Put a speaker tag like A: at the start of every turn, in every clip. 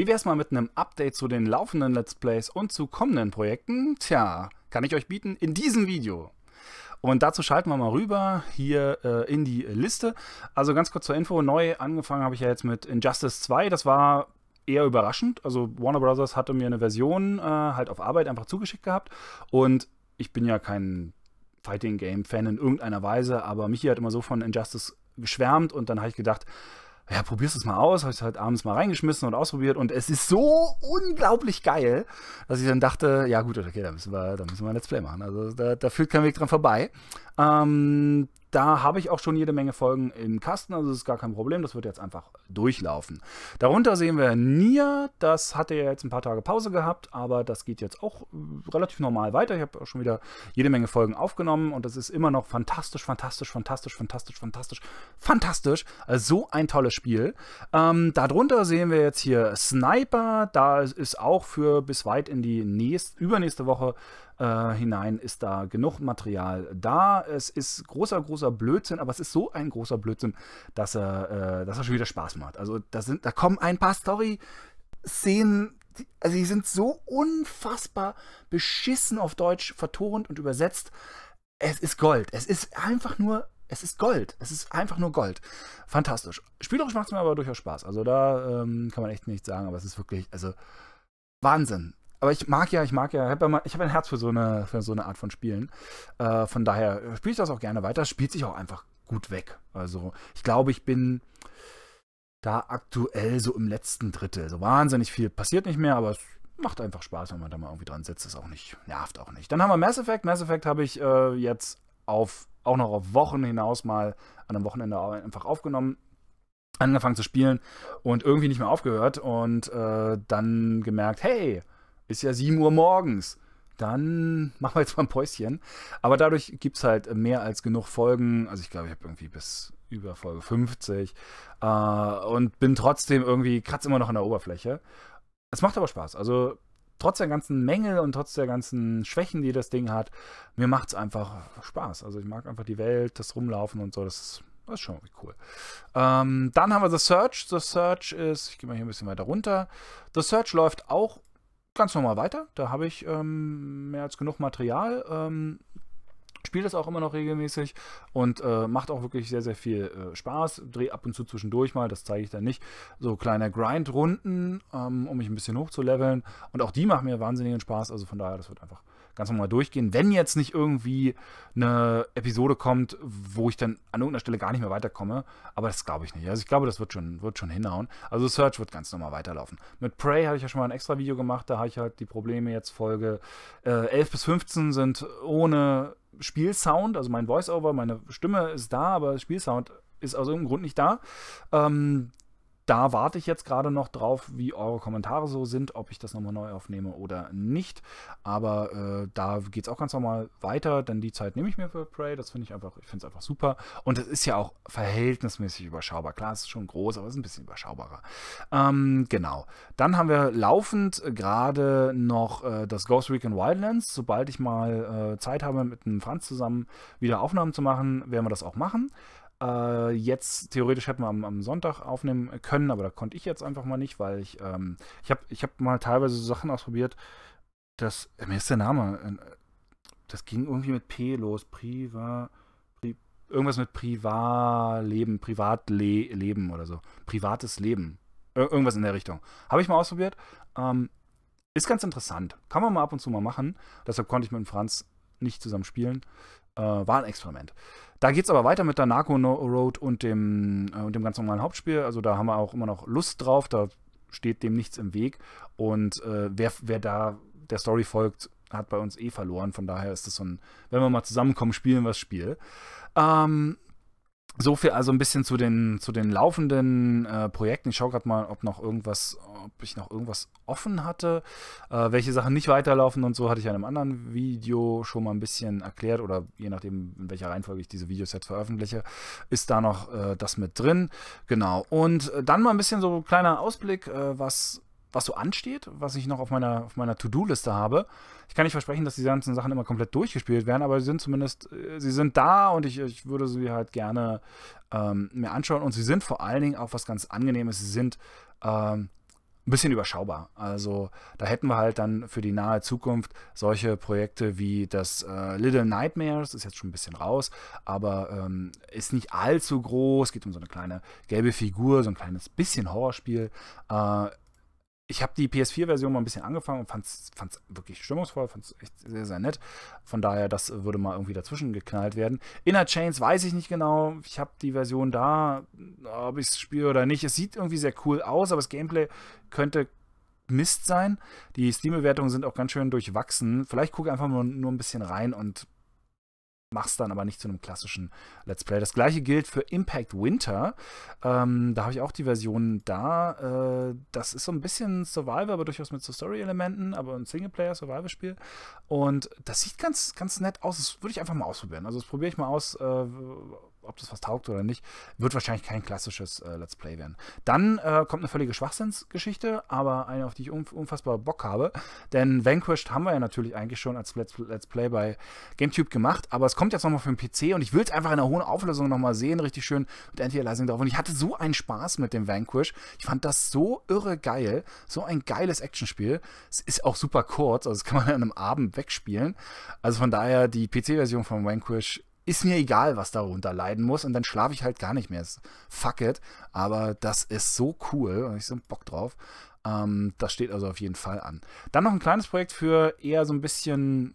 A: Wie wär's mal mit einem Update zu den laufenden Let's Plays und zu kommenden Projekten? Tja, kann ich euch bieten in diesem Video. Und dazu schalten wir mal rüber hier äh, in die Liste. Also ganz kurz zur Info, neu angefangen habe ich ja jetzt mit Injustice 2. Das war eher überraschend. Also Warner Bros. hatte mir eine Version äh, halt auf Arbeit einfach zugeschickt gehabt. Und ich bin ja kein Fighting Game Fan in irgendeiner Weise, aber Michi hat immer so von Injustice geschwärmt und dann habe ich gedacht, ja, probierst es mal aus, habe ich halt abends mal reingeschmissen und ausprobiert und es ist so unglaublich geil, dass ich dann dachte, ja gut, okay, da müssen wir, da müssen wir ein Let's Play machen. Also da, da führt kein Weg dran vorbei. Ähm, da habe ich auch schon jede Menge Folgen im Kasten, also das ist gar kein Problem, das wird jetzt einfach durchlaufen. Darunter sehen wir Nia, das hatte ja jetzt ein paar Tage Pause gehabt, aber das geht jetzt auch äh, relativ normal weiter. Ich habe auch schon wieder jede Menge Folgen aufgenommen und das ist immer noch fantastisch, fantastisch, fantastisch, fantastisch, fantastisch, fantastisch. Also so ein tolles Spiel. Ähm, darunter sehen wir jetzt hier Sniper, da ist auch für bis weit in die nächst, übernächste Woche äh, hinein ist da genug Material da. Es ist großer, großer Blödsinn, aber es ist so ein großer Blödsinn, dass er, äh, dass er schon wieder Spaß macht. Also da, sind, da kommen ein paar Story-Szenen, die, also die sind so unfassbar beschissen auf Deutsch vertont und übersetzt. Es ist Gold. Es ist einfach nur es ist Gold. Es ist einfach nur Gold. Fantastisch. Spielerisch macht es mir aber durchaus Spaß. Also da ähm, kann man echt nichts sagen, aber es ist wirklich, also Wahnsinn aber ich mag ja, ich mag ja, ich habe ein Herz für so eine, für so eine Art von Spielen. Äh, von daher äh, spiele ich das auch gerne weiter. Spielt sich auch einfach gut weg. Also ich glaube, ich bin da aktuell so im letzten Drittel. So wahnsinnig viel passiert nicht mehr, aber es macht einfach Spaß, wenn man da mal irgendwie dran sitzt. Ist auch nicht, nervt auch nicht. Dann haben wir Mass Effect. Mass Effect habe ich äh, jetzt auf, auch noch auf Wochen hinaus mal an einem Wochenende einfach aufgenommen angefangen zu spielen und irgendwie nicht mehr aufgehört und äh, dann gemerkt, hey, ist ja 7 Uhr morgens. Dann machen wir jetzt mal ein Päuschen. Aber dadurch gibt es halt mehr als genug Folgen. Also ich glaube, ich habe irgendwie bis über Folge 50 äh, und bin trotzdem irgendwie kratz immer noch an der Oberfläche. Es macht aber Spaß. Also trotz der ganzen Mängel und trotz der ganzen Schwächen, die das Ding hat, mir macht es einfach Spaß. Also ich mag einfach die Welt, das Rumlaufen und so. Das ist, das ist schon irgendwie cool. Ähm, dann haben wir The Search. The Search ist, ich gehe mal hier ein bisschen weiter runter. The Search läuft auch ganz normal weiter. Da habe ich ähm, mehr als genug Material. Ähm, spiele das auch immer noch regelmäßig und äh, macht auch wirklich sehr, sehr viel äh, Spaß. Drehe ab und zu zwischendurch mal, das zeige ich dann nicht. So kleine Grind-Runden, ähm, um mich ein bisschen hochzuleveln. Und auch die machen mir wahnsinnigen Spaß. Also von daher, das wird einfach ganz normal durchgehen. Wenn jetzt nicht irgendwie eine Episode kommt, wo ich dann an irgendeiner Stelle gar nicht mehr weiterkomme, aber das glaube ich nicht. Also ich glaube, das wird schon, wird schon hinhauen. Also Search wird ganz normal weiterlaufen. Mit Prey habe ich ja schon mal ein extra Video gemacht, da habe ich halt die Probleme jetzt Folge äh, 11 bis 15 sind ohne Spielsound, also mein Voiceover, meine Stimme ist da, aber Spielsound ist aus irgendeinem Grund nicht da. Ähm, da warte ich jetzt gerade noch drauf, wie eure Kommentare so sind, ob ich das nochmal neu aufnehme oder nicht. Aber äh, da geht es auch ganz normal weiter, denn die Zeit nehme ich mir für Prey. Das finde ich einfach, ich finde es einfach super. Und es ist ja auch verhältnismäßig überschaubar. Klar, es ist schon groß, aber es ist ein bisschen überschaubarer. Ähm, genau. Dann haben wir laufend gerade noch äh, das Ghost Recon Wildlands. Sobald ich mal äh, Zeit habe, mit dem Franz zusammen wieder Aufnahmen zu machen, werden wir das auch machen. Äh, jetzt theoretisch hätten wir am, am, Sonntag aufnehmen können, aber da konnte ich jetzt einfach mal nicht, weil ich, ähm, ich habe ich hab mal teilweise so Sachen ausprobiert, dass, äh, mir ist der Name, äh, das ging irgendwie mit P los, Priva, Pri, irgendwas mit Privatleben, Privatleben oder so, privates Leben, irgendwas in der Richtung. Habe ich mal ausprobiert, ähm, ist ganz interessant, kann man mal ab und zu mal machen, deshalb konnte ich mit dem Franz nicht zusammen spielen, äh, war Da geht es aber weiter mit der Narco Road und dem, äh, und dem ganz normalen Hauptspiel. Also da haben wir auch immer noch Lust drauf, da steht dem nichts im Weg. Und äh, wer, wer da der Story folgt, hat bei uns eh verloren. Von daher ist das so ein, wenn wir mal zusammenkommen, spielen wir das Spiel. Ähm, so viel also ein bisschen zu den, zu den laufenden äh, Projekten. Ich schaue gerade mal, ob noch irgendwas ob ich noch irgendwas offen hatte. Äh, welche Sachen nicht weiterlaufen und so hatte ich in einem anderen Video schon mal ein bisschen erklärt oder je nachdem, in welcher Reihenfolge ich diese Videos jetzt veröffentliche, ist da noch äh, das mit drin. Genau. Und äh, dann mal ein bisschen so ein kleiner Ausblick, äh, was was so ansteht, was ich noch auf meiner, auf meiner To-Do-Liste habe. Ich kann nicht versprechen, dass diese ganzen Sachen immer komplett durchgespielt werden, aber sie sind zumindest, äh, sie sind da und ich, ich würde sie halt gerne ähm, mir anschauen. Und sie sind vor allen Dingen auch was ganz Angenehmes. Sie sind ähm, ein bisschen überschaubar. Also da hätten wir halt dann für die nahe Zukunft solche Projekte wie das äh, Little Nightmares, ist jetzt schon ein bisschen raus, aber ähm, ist nicht allzu groß, geht um so eine kleine gelbe Figur, so ein kleines bisschen Horrorspiel. Äh, ich habe die PS4-Version mal ein bisschen angefangen und fand es wirklich stimmungsvoll, fand es echt sehr, sehr nett. Von daher, das würde mal irgendwie dazwischen geknallt werden. Inner Chains weiß ich nicht genau. Ich habe die Version da, ob ich es spiele oder nicht. Es sieht irgendwie sehr cool aus, aber das Gameplay könnte Mist sein. Die Steam-Bewertungen sind auch ganz schön durchwachsen. Vielleicht gucke ich einfach nur, nur ein bisschen rein und mach's dann aber nicht zu einem klassischen Let's Play. Das gleiche gilt für Impact Winter. Ähm, da habe ich auch die Version da. Äh, das ist so ein bisschen Survival, aber durchaus mit so Story-Elementen, aber ein Singleplayer-Survival-Spiel. Und das sieht ganz, ganz nett aus. Das würde ich einfach mal ausprobieren. Also das probiere ich mal aus. Äh, ob das was taugt oder nicht. Wird wahrscheinlich kein klassisches äh, Let's Play werden. Dann äh, kommt eine völlige Schwachsinnsgeschichte, aber eine, auf die ich unfassbar Bock habe. Denn Vanquished haben wir ja natürlich eigentlich schon als Let's, Let's Play bei GameTube gemacht, aber es kommt jetzt nochmal für den PC und ich will es einfach in einer hohen Auflösung nochmal sehen, richtig schön mit Anti-Aliasing drauf. Und ich hatte so einen Spaß mit dem Vanquish. Ich fand das so irre geil. So ein geiles Actionspiel. Es ist auch super kurz, also das kann man an einem Abend wegspielen. Also von daher, die PC-Version von Vanquish ist mir egal, was darunter leiden muss und dann schlafe ich halt gar nicht mehr. Fuck it. Aber das ist so cool und ich so Bock drauf. Ähm, das steht also auf jeden Fall an. Dann noch ein kleines Projekt für eher so ein bisschen,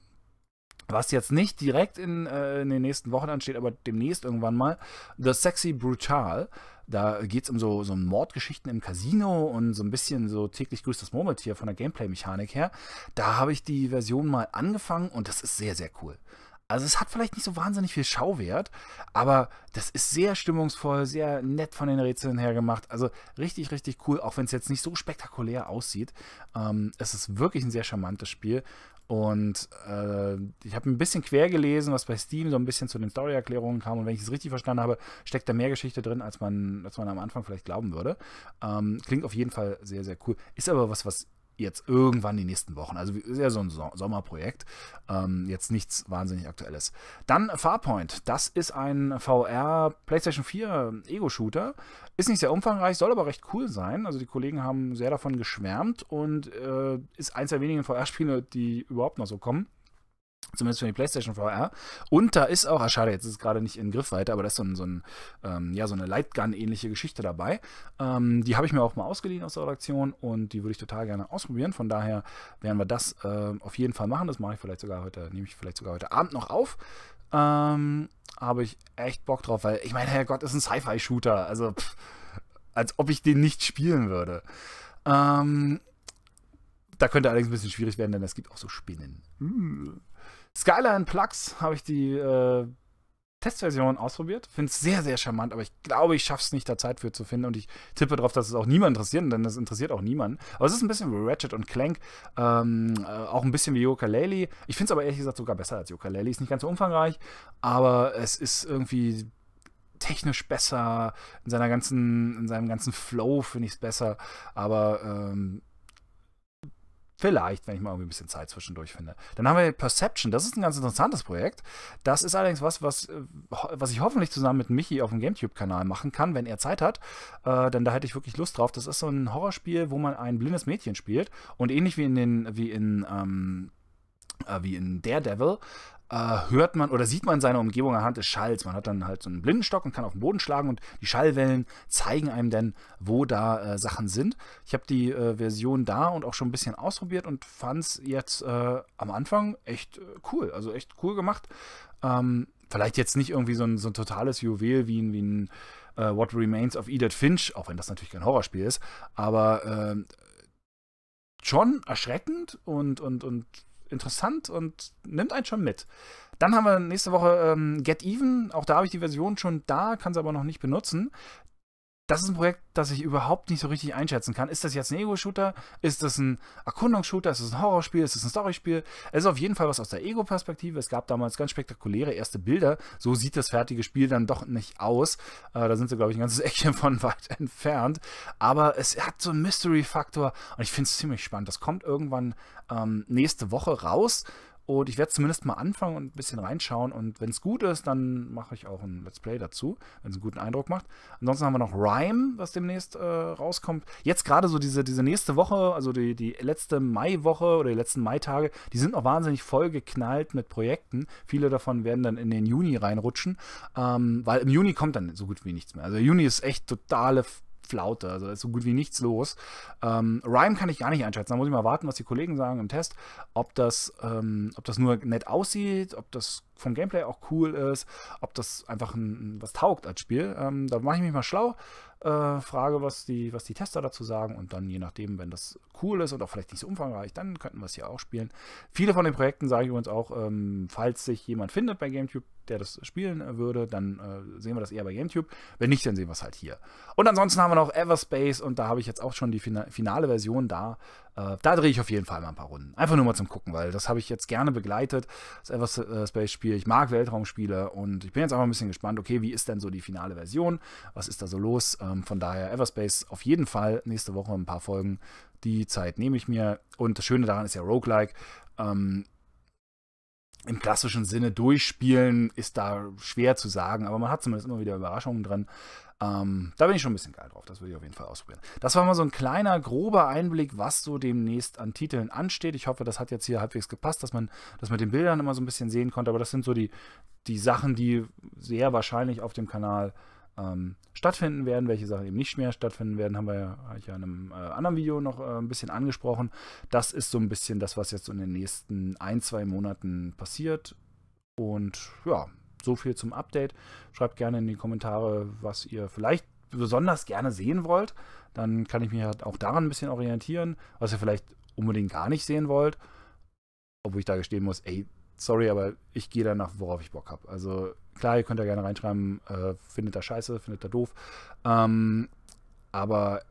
A: was jetzt nicht direkt in, äh, in den nächsten Wochen ansteht, aber demnächst irgendwann mal. The Sexy Brutal. Da geht es um so, so Mordgeschichten im Casino und so ein bisschen so täglich grüßt das Murmeltier von der Gameplay-Mechanik her. Da habe ich die Version mal angefangen und das ist sehr, sehr cool. Also es hat vielleicht nicht so wahnsinnig viel Schauwert, aber das ist sehr stimmungsvoll, sehr nett von den Rätseln her gemacht. Also richtig, richtig cool, auch wenn es jetzt nicht so spektakulär aussieht. Ähm, es ist wirklich ein sehr charmantes Spiel. Und äh, ich habe ein bisschen quer gelesen, was bei Steam so ein bisschen zu den Story-Erklärungen kam. Und wenn ich es richtig verstanden habe, steckt da mehr Geschichte drin, als man, als man am Anfang vielleicht glauben würde. Ähm, klingt auf jeden Fall sehr, sehr cool. Ist aber was, was jetzt irgendwann die nächsten Wochen. Also ist ja so ein Sommerprojekt. Ähm, jetzt nichts wahnsinnig Aktuelles. Dann Farpoint. Das ist ein VR PlayStation 4 Ego-Shooter. Ist nicht sehr umfangreich, soll aber recht cool sein. Also die Kollegen haben sehr davon geschwärmt und äh, ist eins der wenigen VR-Spiele, die überhaupt noch so kommen. Zumindest für die PlayStation VR. Und da ist auch, ah, schade, jetzt ist es gerade nicht in Griffweite, aber da ist so, ein, so, ein, ähm, ja, so eine Lightgun-ähnliche Geschichte dabei. Ähm, die habe ich mir auch mal ausgeliehen aus der Redaktion und die würde ich total gerne ausprobieren. Von daher werden wir das äh, auf jeden Fall machen. Das mache ich vielleicht sogar heute, nehme ich vielleicht sogar heute Abend noch auf. Ähm, habe ich echt Bock drauf, weil ich meine, Herrgott, das ist ein Sci-Fi-Shooter. Also, pff, als ob ich den nicht spielen würde. Ähm, da könnte allerdings ein bisschen schwierig werden, denn es gibt auch so Spinnen. Mm. Skyline Plugs habe ich die äh, Testversion ausprobiert. Finde es sehr, sehr charmant, aber ich glaube, ich schaffe es nicht, da Zeit für zu finden. Und ich tippe darauf, dass es auch niemand interessiert, denn das interessiert auch niemanden. Aber es ist ein bisschen wie Ratchet und Clank, ähm, äh, auch ein bisschen wie Yooka-Laylee. Ich finde es aber ehrlich gesagt sogar besser als Yoka Lely. Ist nicht ganz so umfangreich, aber es ist irgendwie technisch besser. In, seiner ganzen, in seinem ganzen Flow finde ich es besser. Aber. Ähm, Vielleicht, wenn ich mal irgendwie ein bisschen Zeit zwischendurch finde. Dann haben wir Perception. Das ist ein ganz interessantes Projekt. Das ist allerdings was, was, äh, was ich hoffentlich zusammen mit Michi auf dem GameTube-Kanal machen kann, wenn er Zeit hat. Äh, denn da hätte ich wirklich Lust drauf. Das ist so ein Horrorspiel, wo man ein blindes Mädchen spielt. Und ähnlich wie in den, wie in, ähm, äh, wie in Daredevil, äh, hört man oder sieht man seine Umgebung anhand des Schalls. Man hat dann halt so einen Blindenstock und kann auf den Boden schlagen und die Schallwellen zeigen einem dann, wo da äh, Sachen sind. Ich habe die äh, Version da und auch schon ein bisschen ausprobiert und fand es jetzt äh, am Anfang echt äh, cool. Also echt cool gemacht. Ähm, vielleicht jetzt nicht irgendwie so ein, so ein totales Juwel wie ein, wie ein äh, What Remains of Edith Finch, auch wenn das natürlich kein Horrorspiel ist, aber ähm, schon erschreckend und, und, und interessant und nimmt einen schon mit. Dann haben wir nächste Woche ähm, Get Even. Auch da habe ich die Version schon da, kann sie aber noch nicht benutzen das ist ein Projekt, das ich überhaupt nicht so richtig einschätzen kann. Ist das jetzt ein Ego-Shooter? Ist das ein Erkundungsshooter? Ist das ein Horrorspiel? Ist das ein Storyspiel? Es ist auf jeden Fall was aus der Ego-Perspektive. Es gab damals ganz spektakuläre erste Bilder. So sieht das fertige Spiel dann doch nicht aus. Äh, da sind sie, glaube ich, ein ganzes Eckchen von weit entfernt. Aber es hat so einen Mystery-Faktor und ich finde es ziemlich spannend. Das kommt irgendwann ähm, nächste Woche raus. Und ich werde zumindest mal anfangen und ein bisschen reinschauen. Und wenn es gut ist, dann mache ich auch ein Let's Play dazu, wenn es einen guten Eindruck macht. Ansonsten haben wir noch Rhyme, was demnächst äh, rauskommt. Jetzt gerade so diese, diese nächste Woche, also die, die letzte Maiwoche oder die letzten Maitage, die sind noch wahnsinnig voll geknallt mit Projekten. Viele davon werden dann in den Juni reinrutschen, ähm, weil im Juni kommt dann so gut wie nichts mehr. Also Juni ist echt totale Flaute. Also ist so gut wie nichts los. Ähm, Rhyme kann ich gar nicht einschätzen. Da muss ich mal warten, was die Kollegen sagen im Test, ob das, ähm, ob das nur nett aussieht, ob das vom Gameplay auch cool ist, ob das einfach ein, was taugt als Spiel. Ähm, da mache ich mich mal schlau, äh, frage, was die, was die Tester dazu sagen und dann je nachdem, wenn das cool ist und auch vielleicht nicht so umfangreich, dann könnten wir es hier auch spielen. Viele von den Projekten sage ich übrigens auch, ähm, falls sich jemand findet bei GameTube, der das spielen äh, würde, dann äh, sehen wir das eher bei GameTube. Wenn nicht, dann sehen wir es halt hier. Und ansonsten haben wir noch Everspace und da habe ich jetzt auch schon die finale Version da. Äh, da drehe ich auf jeden Fall mal ein paar Runden. Einfach nur mal zum Gucken, weil das habe ich jetzt gerne begleitet. Das Everspace-Spiel Weltraumspiel, ich mag Weltraumspiele und ich bin jetzt einfach ein bisschen gespannt, okay, wie ist denn so die finale Version? Was ist da so los? Ähm, von daher Everspace auf jeden Fall nächste Woche ein paar Folgen. Die Zeit nehme ich mir. Und das Schöne daran ist ja Roguelike. Ähm, im klassischen Sinne durchspielen ist da schwer zu sagen, aber man hat zumindest immer wieder Überraschungen drin. Ähm, da bin ich schon ein bisschen geil drauf. Das will ich auf jeden Fall ausprobieren. Das war mal so ein kleiner, grober Einblick, was so demnächst an Titeln ansteht. Ich hoffe, das hat jetzt hier halbwegs gepasst, dass man das mit den Bildern immer so ein bisschen sehen konnte. Aber das sind so die, die Sachen, die sehr wahrscheinlich auf dem Kanal ähm, stattfinden werden, welche Sachen eben nicht mehr stattfinden werden, haben wir ja, ich ja in einem äh, anderen Video noch äh, ein bisschen angesprochen. Das ist so ein bisschen das, was jetzt so in den nächsten ein, zwei Monaten passiert. Und ja, so viel zum Update. Schreibt gerne in die Kommentare, was ihr vielleicht besonders gerne sehen wollt. Dann kann ich mich halt auch daran ein bisschen orientieren, was ihr vielleicht unbedingt gar nicht sehen wollt. Obwohl ich da gestehen muss, ey, sorry, aber ich gehe danach, worauf ich Bock habe. Also klar, ihr könnt ja gerne reinschreiben, äh, findet da scheiße, findet da doof. Ähm, aber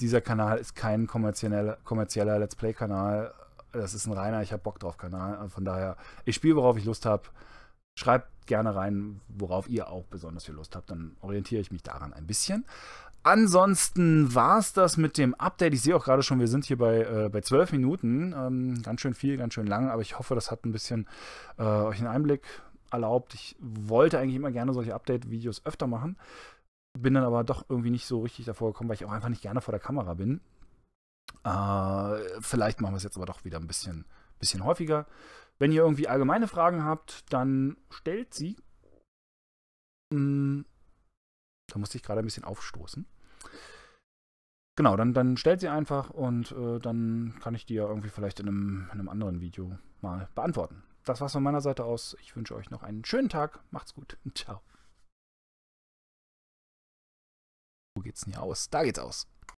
A: dieser Kanal ist kein kommerzieller, kommerzieller Let's Play-Kanal. Das ist ein reiner Ich habe Bock drauf Kanal. Von daher, ich spiele, worauf ich Lust habe. Schreibt gerne rein, worauf ihr auch besonders viel Lust habt. Dann orientiere ich mich daran ein bisschen. Ansonsten war es das mit dem Update. Ich sehe auch gerade schon, wir sind hier bei, äh, bei 12 Minuten. Ähm, ganz schön viel, ganz schön lang, aber ich hoffe, das hat ein bisschen äh, euch einen Einblick erlaubt. Ich wollte eigentlich immer gerne solche Update-Videos öfter machen, bin dann aber doch irgendwie nicht so richtig davor gekommen, weil ich auch einfach nicht gerne vor der Kamera bin. Äh, vielleicht machen wir es jetzt aber doch wieder ein bisschen, bisschen häufiger. Wenn ihr irgendwie allgemeine Fragen habt, dann stellt sie. Hm, da musste ich gerade ein bisschen aufstoßen. Genau, dann, dann stellt sie einfach und äh, dann kann ich die ja irgendwie vielleicht in einem, in einem anderen Video mal beantworten. Das war's von meiner Seite aus. Ich wünsche euch noch einen schönen Tag. Macht's gut. Ciao. Wo geht's denn hier aus? Da geht's aus.